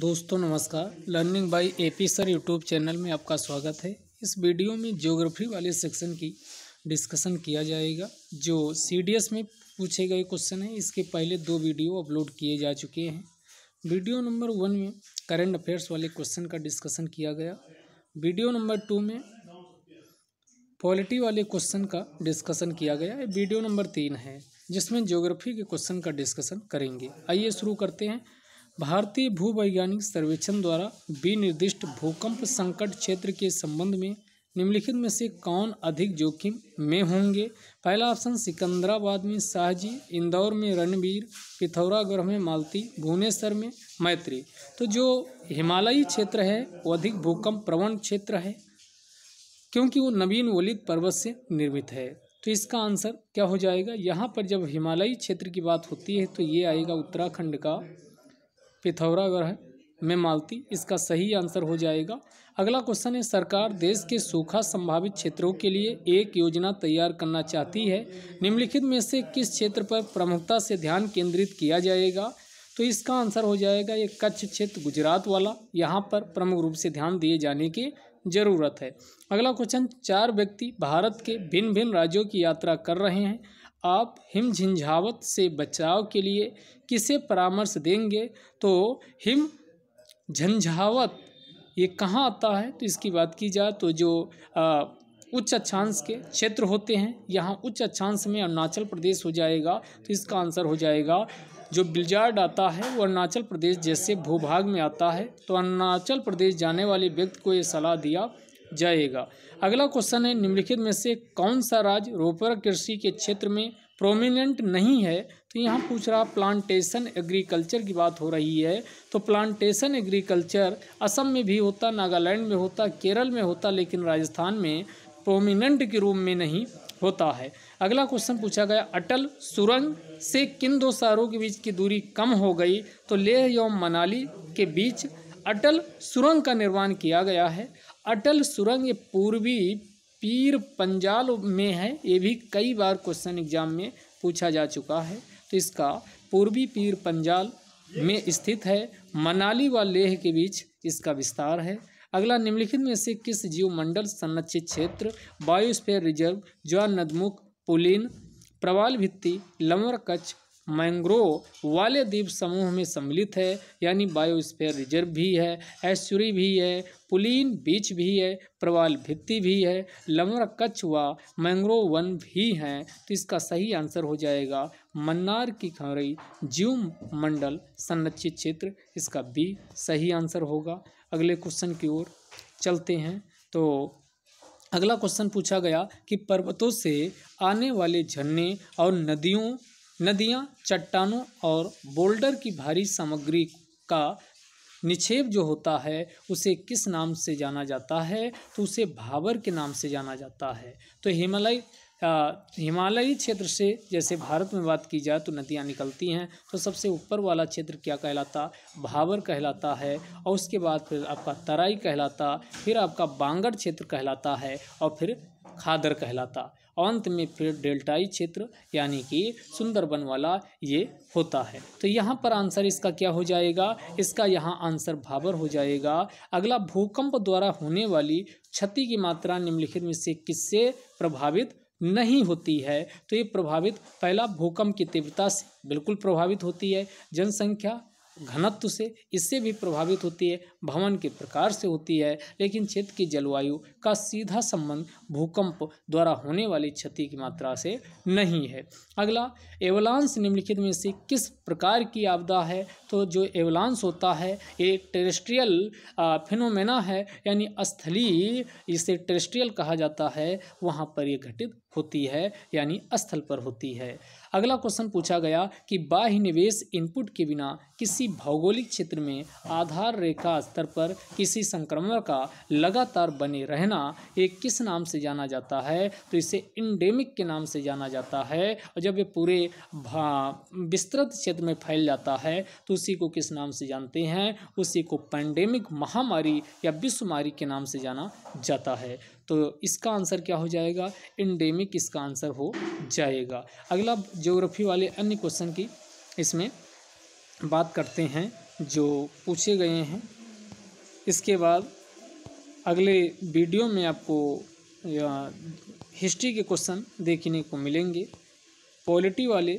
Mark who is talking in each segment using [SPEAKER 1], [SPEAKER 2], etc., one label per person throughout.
[SPEAKER 1] दोस्तों नमस्कार learning by AP sir YouTube channel में आपका स्वागत है इस वीडियो में ज्योग्राफी वाले सेक्शन की डिस्कशन किया जाएगा जो सीडीएस में पूछे गए क्वेश्चन हैं इसके पहले दो वीडियो अपलोड किए जा चुके हैं वीडियो नंबर वन में करंट अफेयर्स वाले क्वेश्चन का डिस्कशन किया गया वीडियो नंबर टू में पॉलिटी वाले क्वेश्चन का डिस्कशन किया गया वीडियो नंबर तीन है जिसमें ज्योग्राफी के क्वेश्चन का डिस्कशन करेंगे आइए शुरू करते हैं भारतीय भूवैज्ञानिक सर्वेक्षण द्वारा विनिर्दिष्ट भूकंप संकट क्षेत्र के संबंध में निम्नलिखित में से कौन अधिक जोखिम में होंगे पहला ऑप्शन सिकंदराबाद में शाहजी इंदौर में रणबीर पिथौरागढ़ में मालती भुवनेश्वर में मैत्री तो जो हिमालयी क्षेत्र है वो अधिक भूकंप प्रवण क्षेत्र है क्योंकि वो नवीन वलित पर्वत से निर्मित है तो इसका आंसर क्या हो जाएगा यहाँ पर जब हिमालयी क्षेत्र की बात होती है तो ये आएगा उत्तराखंड का पिथौरागढ़ में मालती इसका सही आंसर हो जाएगा अगला क्वेश्चन है सरकार देश के सूखा संभावित क्षेत्रों के लिए एक योजना तैयार करना चाहती है निम्नलिखित में से किस क्षेत्र पर प्रमुखता से ध्यान केंद्रित किया जाएगा तो इसका आंसर हो जाएगा ये कच्छ क्षेत्र गुजरात वाला यहाँ पर प्रमुख रूप से ध्यान दिए जाने की जरूरत है अगला क्वेश्चन चार व्यक्ति भारत के भिन्न भिन्न राज्यों की यात्रा कर रहे हैं आप हिम झिंझावत से बचाव के लिए किसे परामर्श देंगे तो हिम झंझावत ये कहाँ आता है तो इसकी बात की जाए तो जो आ, उच्च अक्षांश के क्षेत्र होते हैं यहाँ उच्च अक्षांश में अरुणाचल प्रदेश हो जाएगा तो इसका आंसर हो जाएगा जो बिलजार्ड आता है वो अरुणाचल प्रदेश जैसे भूभाग में आता है तो अरुणाचल प्रदेश जाने वाले व्यक्ति को ये सलाह दिया जाएगा अगला क्वेश्चन है निम्नलिखित में से कौन सा राज्य रोपर कृषि के क्षेत्र में प्रोमिनेंट नहीं है तो यहाँ पूछ रहा प्लांटेशन एग्रीकल्चर की बात हो रही है तो प्लांटेशन एग्रीकल्चर असम में भी होता नागालैंड में होता केरल में होता लेकिन राजस्थान में प्रोमिनेंट के रूप में नहीं होता है अगला क्वेश्चन पूछा गया अटल सुरंग से किन दो शहरों के बीच की दूरी कम हो गई तो लेह एवं मनाली के बीच अटल सुरंग का निर्माण किया गया है अटल सुरंग पूर्वी पीर पंजाल में है ये भी कई बार क्वेश्चन एग्जाम में पूछा जा चुका है तो इसका पूर्वी पीर पंजाल में स्थित है मनाली व लेह के बीच इसका विस्तार है अगला निम्नलिखित में से किस जीव मंडल संरक्षित क्षेत्र बायोस्फेयर रिजर्व ज्वार नदमुख पुलिन प्रवाल भित्ति लमर कच्छ मैंग्रोव वाले द्वीप समूह में सम्मिलित है यानी बायोस्फेयर रिजर्व भी है एस्चुरी भी है पुलिन बीच भी है प्रवाल भित्ति भी है लमर कच्छ व मैंग्रोव वन भी हैं तो इसका सही आंसर हो जाएगा मन्नार की खड़ी जीव मंडल संरक्षित क्षेत्र इसका बी सही आंसर होगा अगले क्वेश्चन की ओर चलते हैं तो अगला क्वेश्चन पूछा गया कि पर्वतों से आने वाले झरने और नदियों नदियाँ चट्टानों और बोल्डर की भारी सामग्री का निक्षेप जो होता है उसे किस नाम से जाना जाता है तो उसे भाबर के नाम से जाना जाता है तो हिमालय हिमालयी क्षेत्र से जैसे भारत में बात की जाए तो नदियाँ निकलती हैं तो सबसे ऊपर वाला क्षेत्र क्या कहलाता भावर कहलाता है और उसके बाद फिर आपका तराई कहलाता फिर आपका बांगड़ क्षेत्र कहलाता है और फिर खादर कहलाता अंत में फिर डेल्टाई क्षेत्र यानी कि सुंदरबन वाला ये होता है तो यहाँ पर आंसर इसका क्या हो जाएगा इसका यहाँ आंसर भाबर हो जाएगा अगला भूकंप द्वारा होने वाली क्षति की मात्रा निम्नलिखित में से किससे प्रभावित नहीं होती है तो ये प्रभावित पहला भूकंप की तीव्रता से बिल्कुल प्रभावित होती है जनसंख्या घनत्व से इससे भी प्रभावित होती है भवन के प्रकार से होती है लेकिन क्षेत्र की जलवायु का सीधा संबंध भूकंप द्वारा होने वाली क्षति की मात्रा से नहीं है अगला एवलांस निम्नलिखित में से किस प्रकार की आपदा है तो जो एवलांस होता है ये टेरेस्ट्रियल फिनोमेना है यानी स्थलीय इसे टेरेस्ट्रियल कहा जाता है वहाँ पर यह घटित होती है यानी स्थल पर होती है अगला क्वेश्चन पूछा गया कि बाह्य निवेश इनपुट के बिना किसी भौगोलिक क्षेत्र में आधार रेखा स्तर पर किसी संक्रमण का लगातार बने रहना ये किस नाम से जाना जाता है तो इसे इंडेमिक के नाम से जाना जाता है और जब ये पूरे विस्तृत क्षेत्र में फैल जाता है तो उसी को किस नाम से जानते हैं उसी को पैंडेमिक महामारी या विश्वमारी के नाम से जाना जाता है तो इसका आंसर क्या हो जाएगा इंडेमिक इसका आंसर हो जाएगा अगला ज्योग्राफी वाले अन्य क्वेश्चन की इसमें बात करते हैं जो पूछे गए हैं इसके बाद अगले वीडियो में आपको हिस्ट्री के क्वेश्चन देखने को मिलेंगे पॉलिटी वाले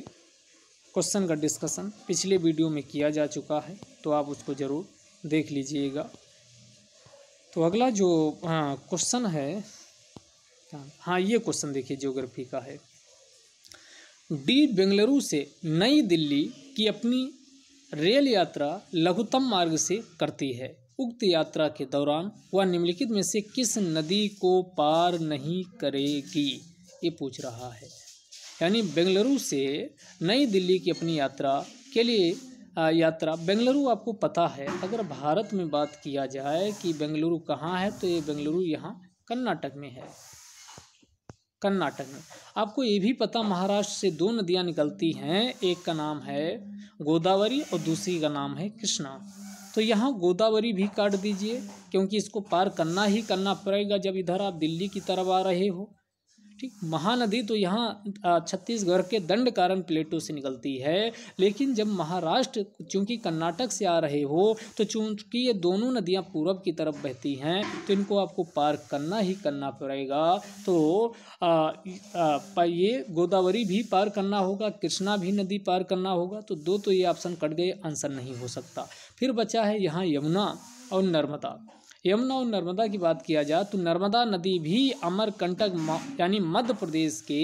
[SPEAKER 1] क्वेश्चन का डिस्कशन पिछले वीडियो में किया जा चुका है तो आप उसको ज़रूर देख लीजिएगा तो अगला जो हाँ क्वेश्चन है हाँ ये क्वेश्चन देखिए ज्योग्राफी का है डी बेंगलुरु से नई दिल्ली की अपनी रेल यात्रा लघुतम मार्ग से करती है उक्त यात्रा के दौरान वह निम्नलिखित में से किस नदी को पार नहीं करेगी ये पूछ रहा है यानी बेंगलुरु से नई दिल्ली की अपनी यात्रा के लिए यात्रा बेंगलुरु आपको पता है अगर भारत में बात किया जाए कि बेंगलुरु कहाँ है तो ये बेंगलुरु यहाँ कर्नाटक में है कर्नाटक में आपको ये भी पता महाराष्ट्र से दो नदियाँ निकलती हैं एक का नाम है गोदावरी और दूसरी का नाम है कृष्णा तो यहाँ गोदावरी भी काट दीजिए क्योंकि इसको पार करना ही करना पड़ेगा जब इधर आप दिल्ली की तरफ आ रहे हो ठीक महानदी तो यहाँ छत्तीसगढ़ के दंड कारण प्लेटो से निकलती है लेकिन जब महाराष्ट्र चूंकि कर्नाटक से आ रहे हो तो चूंकि ये दोनों नदियाँ पूरब की तरफ बहती हैं तो इनको आपको पार करना ही करना पड़ेगा तो आ, आ, ये गोदावरी भी पार करना होगा कृष्णा भी नदी पार करना होगा तो दो तो ये ऑप्शन कट गए आंसर नहीं हो सकता फिर बचा है यहाँ यमुना और नर्मदा यमुना और नर्मदा की बात किया जाए तो नर्मदा नदी भी अमरकंटक यानी मध्य प्रदेश के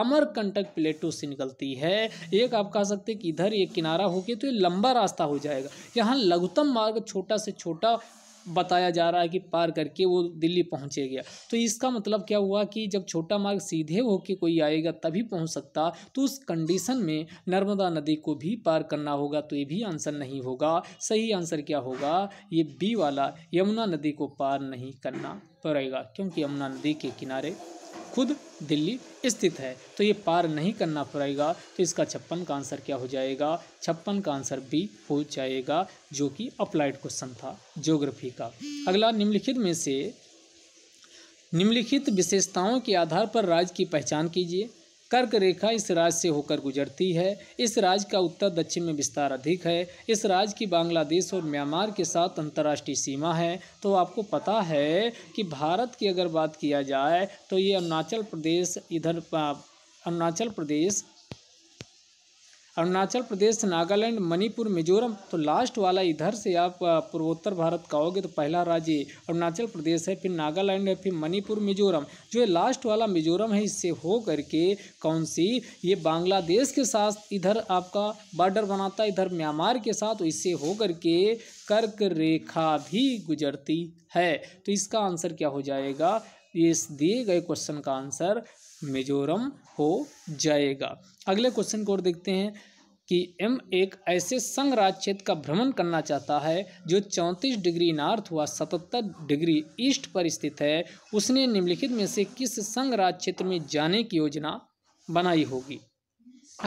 [SPEAKER 1] अमरकंटक प्लेटो से निकलती है एक आप कह सकते हैं कि इधर एक किनारा होके तो ये लंबा रास्ता हो जाएगा यहाँ लघुतम मार्ग छोटा से छोटा बताया जा रहा है कि पार करके वो दिल्ली पहुँचेगा तो इसका मतलब क्या हुआ कि जब छोटा मार्ग सीधे होके कोई आएगा तभी पहुँच सकता तो उस कंडीशन में नर्मदा नदी को भी पार करना होगा तो ये भी आंसर नहीं होगा सही आंसर क्या होगा ये बी वाला यमुना नदी को पार नहीं करना पड़ेगा क्योंकि यमुना नदी के किनारे खुद दिल्ली स्थित है तो ये पार नहीं करना पड़ेगा तो इसका छप्पन का आंसर क्या हो जाएगा छप्पन का आंसर बी हो जाएगा जो कि अप्लाइड क्वेश्चन था ज्योग्राफी का अगला निम्नलिखित में से निम्नलिखित विशेषताओं के आधार पर राज्य की पहचान कीजिए कर्क रेखा इस राज्य से होकर गुजरती है इस राज्य का उत्तर दक्षिण में विस्तार अधिक है इस राज्य की बांग्लादेश और म्यांमार के साथ अंतर्राष्ट्रीय सीमा है तो आपको पता है कि भारत की अगर बात किया जाए तो ये अरुणाचल प्रदेश इधर अरुणाचल प्रदेश अरुणाचल प्रदेश नागालैंड मणिपुर मिजोरम तो लास्ट वाला इधर से आप पूर्वोत्तर भारत का होगे तो पहला राज्य अरुणाचल प्रदेश है फिर नागालैंड है फिर मणिपुर मिजोरम जो ये लास्ट वाला मिजोरम है इससे हो करके कौन सी ये बांग्लादेश के साथ इधर आपका बॉर्डर बनाता है इधर म्यांमार के साथ तो इससे हो करके कर्क रेखा भी गुजरती है तो इसका आंसर क्या हो जाएगा इस दिए गए क्वेश्चन का आंसर मिजोरम हो जाएगा अगले क्वेश्चन को और देखते हैं कि एम एक ऐसे संघ राज क्षेत्र का भ्रमण करना चाहता है जो चौंतीस डिग्री नॉर्थ व सतहत्तर डिग्री ईस्ट पर स्थित है उसने निम्नलिखित में से किस संघ राज क्षेत्र में जाने की योजना बनाई होगी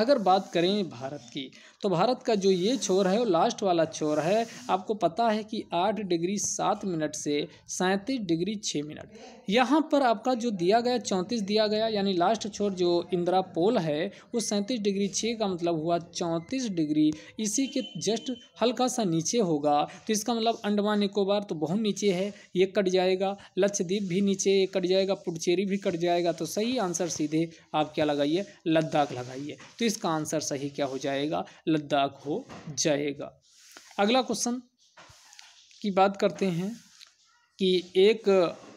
[SPEAKER 1] अगर बात करें भारत की तो भारत का जो ये छोर है वो लास्ट वाला छोर है आपको पता है कि आठ डिग्री सात मिनट से सैंतीस डिग्री छः मिनट यहाँ पर आपका जो दिया गया चौंतीस दिया गया यानी लास्ट छोर जो इंदिरा पोल है वो सैंतीस डिग्री छः का मतलब हुआ चौंतीस डिग्री इसी के जस्ट हल्का सा नीचे होगा तो इसका मतलब अंडमान निकोबार तो बहुत नीचे है ये कट जाएगा लक्षद्वीप भी नीचे ये कट जाएगा पुडुचेरी भी कट जाएगा तो सही आंसर सीधे आप क्या लगाइए लद्दाख लगाइए तो इसका आंसर सही क्या हो जाएगा लद्दाख हो जाएगा अगला क्वेश्चन की बात करते हैं कि एक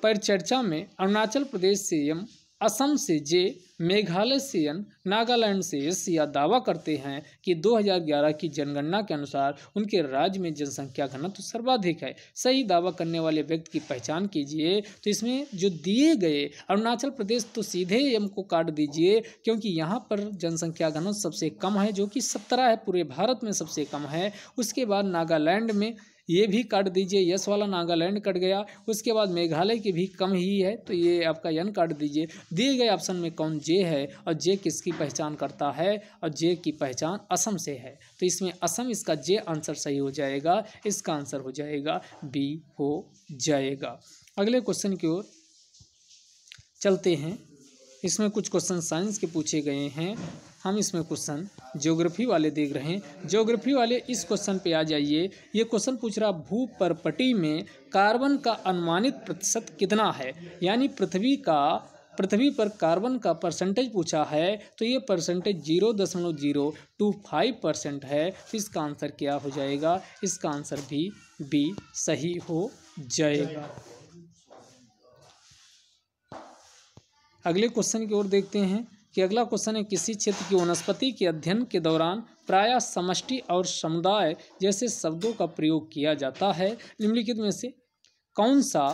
[SPEAKER 1] परिचर्चा में अरुणाचल प्रदेश सीएम असम से जे मेघालय से एन नागालैंड से एस या दावा करते हैं कि 2011 की जनगणना के अनुसार उनके राज्य में जनसंख्या घनत्व तो सर्वाधिक है सही दावा करने वाले व्यक्ति की पहचान कीजिए तो इसमें जो दिए गए अरुणाचल प्रदेश तो सीधे एम को काट दीजिए क्योंकि यहाँ पर जनसंख्या घनत्व सबसे कम है जो कि सत्रह है पूरे भारत में सबसे कम है उसके बाद नागालैंड में ये भी काट दीजिए यस वाला नागालैंड कट गया उसके बाद मेघालय की भी कम ही है तो ये आपका यन काट दीजिए दिए गए ऑप्शन में कौन जे है और जे किसकी पहचान करता है और जे की पहचान असम से है तो इसमें असम इसका जे आंसर सही हो जाएगा इसका आंसर हो जाएगा बी हो जाएगा अगले क्वेश्चन की ओर चलते हैं इसमें कुछ क्वेश्चन साइंस के पूछे गए हैं हम इसमें क्वेश्चन ज्योग्राफी वाले देख रहे हैं ज्योग्राफी वाले इस क्वेश्चन पे आ जाइए ये क्वेश्चन पूछ रहा भू परपटी में कार्बन का अनुमानित प्रतिशत कितना है यानी पृथ्वी का पृथ्वी पर कार्बन का परसेंटेज पूछा है तो ये परसेंटेज जीरो दशमलव जीरो टू फाइव परसेंट है तो इसका आंसर क्या हो जाएगा इसका आंसर भी बी सही हो जाएगा अगले क्वेश्चन की ओर देखते हैं कि अगला क्वेश्चन है किसी क्षेत्र की वनस्पति के अध्ययन के दौरान प्रायः समष्टि और समुदाय जैसे शब्दों का प्रयोग किया जाता है निम्नलिखित में से कौन सा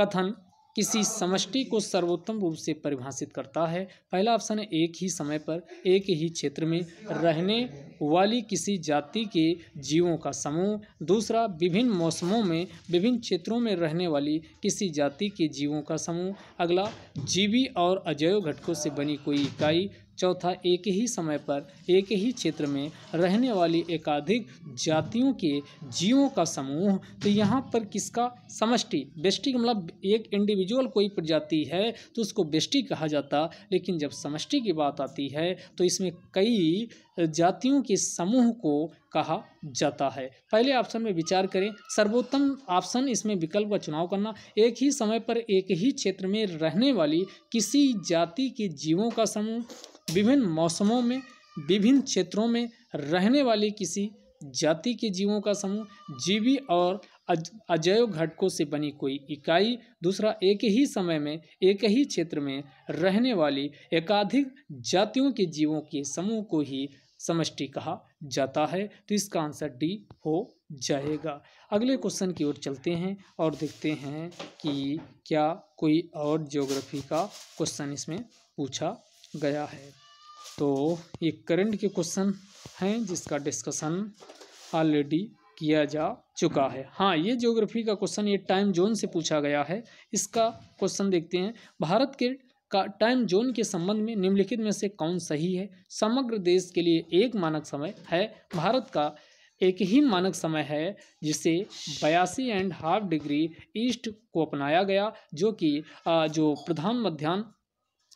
[SPEAKER 1] कथन किसी समष्टि को सर्वोत्तम रूप से परिभाषित करता है पहला ऑप्शन है एक ही समय पर एक ही क्षेत्र में रहने वाली किसी जाति के जीवों का समूह दूसरा विभिन्न मौसमों में विभिन्न क्षेत्रों में रहने वाली किसी जाति के जीवों का समूह अगला जीवी और अजैव घटकों से बनी कोई इकाई चौथा एक ही समय पर एक ही क्षेत्र में रहने वाली एकाधिक जातियों के जीवों का समूह तो यहाँ पर किसका समष्टि बेष्टि मतलब एक इंडिविजुअल कोई प्रजाति है तो उसको बेष्टि कहा जाता लेकिन जब समष्टि की बात आती है तो इसमें कई जातियों के समूह को कहा जाता है पहले ऑप्शन में विचार करें सर्वोत्तम ऑप्शन इसमें विकल्प का चुनाव करना एक ही समय पर एक ही क्षेत्र में रहने वाली किसी जाति के जीवों का समूह विभिन्न मौसमों में विभिन्न क्षेत्रों में रहने वाली किसी जाति के जीवों का समूह जीवी और अजैव घटकों से बनी कोई इकाई दूसरा एक ही समय में एक ही क्षेत्र में रहने वाली एकाधिक जातियों के जीवों के समूह को ही समष्टि कहा जाता है तो इसका आंसर डी हो जाएगा अगले क्वेश्चन की ओर चलते हैं और देखते हैं कि क्या कोई और ज्योग्राफी का क्वेश्चन इसमें पूछा गया है तो ये करंट के क्वेश्चन हैं जिसका डिस्कशन ऑलरेडी किया जा चुका है हाँ ये ज्योग्राफी का क्वेश्चन ये टाइम जोन से पूछा गया है इसका क्वेश्चन देखते हैं भारत के का टाइम जोन के संबंध में निम्नलिखित में से कौन सही है समग्र देश के लिए एक मानक समय है भारत का एक ही मानक समय है जिसे बयासी एंड हाफ डिग्री ईस्ट को अपनाया गया जो कि जो प्रधान मध्यान्ह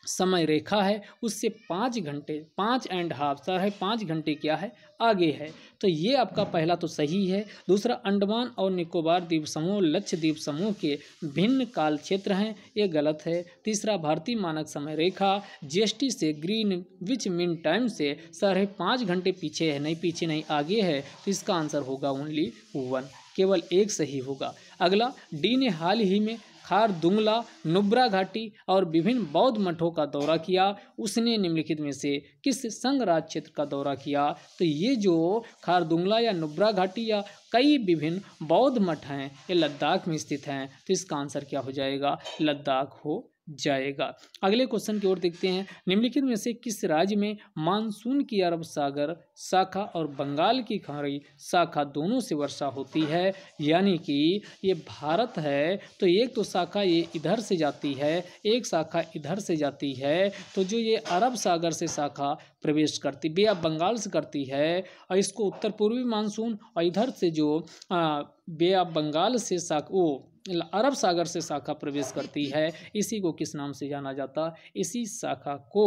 [SPEAKER 1] समय रेखा है उससे पाँच घंटे पाँच एंड हाफ सर है पाँच घंटे क्या है आगे है तो ये आपका पहला तो सही है दूसरा अंडमान और निकोबार द्वीप समूह लक्ष्य द्वीप समूह के भिन्न काल क्षेत्र हैं ये गलत है तीसरा भारतीय मानक समय रेखा जी से ग्रीन विच मिन टाइम से साढ़े पाँच घंटे पीछे है नहीं पीछे नहीं आगे है तो इसका आंसर होगा ओनली वन केवल एक सही होगा अगला डी ने हाल ही में खार दुंगला नुब्रा घाटी और विभिन्न बौद्ध मठों का दौरा किया उसने निम्नलिखित में से किस संघ राज क्षेत्र का दौरा किया तो ये जो खारदुंगला या नुब्रा घाटी या कई विभिन्न बौद्ध मठ हैं ये लद्दाख में स्थित हैं तो इसका आंसर क्या हो जाएगा लद्दाख हो जाएगा अगले क्वेश्चन की ओर देखते हैं निम्नलिखित में से किस राज्य में मानसून की अरब सागर शाखा और बंगाल की खाड़ी शाखा दोनों से वर्षा होती है यानी कि ये भारत है तो एक तो शाखा ये इधर से जाती है एक शाखा इधर से जाती है तो जो ये अरब सागर से शाखा प्रवेश करती बे या बंगाल से करती है और इसको उत्तर पूर्वी मानसून और इधर से जो बे या बंगाल से शाखा वो अरब सागर से शाखा प्रवेश करती है इसी को किस नाम से जाना जाता इसी शाखा को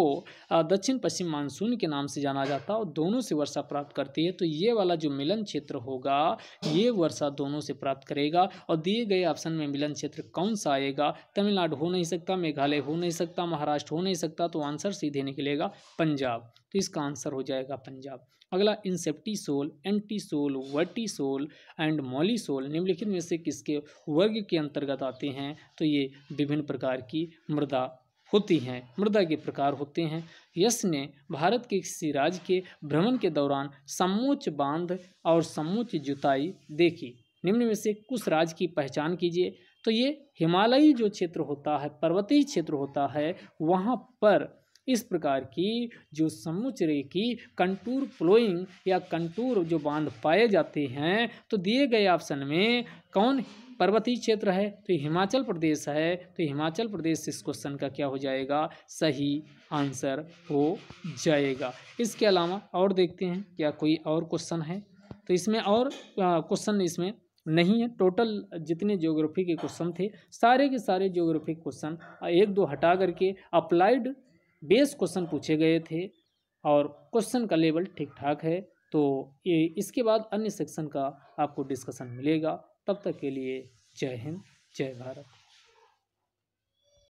[SPEAKER 1] दक्षिण पश्चिम मानसून के नाम से जाना जाता और दोनों से वर्षा प्राप्त करती है तो ये वाला जो मिलन क्षेत्र होगा ये वर्षा दोनों से प्राप्त करेगा और दिए गए ऑप्शन में मिलन क्षेत्र कौन सा आएगा तमिलनाडु हो नहीं सकता मेघालय हो नहीं सकता महाराष्ट्र हो नहीं सकता तो आंसर सीधे निकलेगा पंजाब तो इसका आंसर हो जाएगा पंजाब अगला inceptisol entisol vertisol and mollisol निम्नलिखित में से किसके वर्ग के अंतर्गत आते हैं तो ये विभिन्न प्रकार की मृदा होती हैं मृदा के प्रकार होते हैं यश ने भारत के किसी राज्य के भ्रमण के दौरान समूच बांध और समूच जुताई देखी निम्न में से कुछ राज्य की पहचान कीजिए तो ये हिमालयी जो क्षेत्र होता है पर्वतीय क्षेत्र होता है वहाँ पर इस प्रकार की जो समुच्चय की कंटूर फ्लोइंग या कंटूर जो बांध पाए जाते हैं तो दिए गए ऑप्शन में कौन पर्वतीय क्षेत्र है तो हिमाचल प्रदेश है तो हिमाचल प्रदेश इस क्वेश्चन का क्या हो जाएगा सही आंसर हो जाएगा इसके अलावा और देखते हैं क्या कोई और क्वेश्चन है तो इसमें और क्वेश्चन इसमें नहीं है टोटल जितने ज्योग्राफी के क्वेश्चन थे सारे के सारे ज्योग्राफी क्वेश्चन एक दो हटा करके अप्लाइड बेस क्वेश्चन पूछे गए थे और क्वेश्चन का लेवल ठीक ठाक है तो ये इसके बाद अन्य सेक्शन का आपको डिस्कशन मिलेगा तब तक के लिए जय हिंद जय भारत